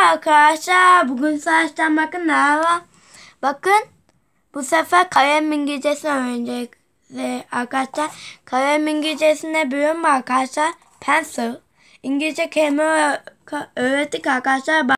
Merhaba arkadaşlar. Bugün saçtan bakın ne var. Bakın bu sefer kalem İngilizcesini öğrenecek arkadaşlar. Kalem İngilizcesi ne biliyor mu arkadaşlar? Pencil. İngilizce kelime öğrettik arkadaşlar.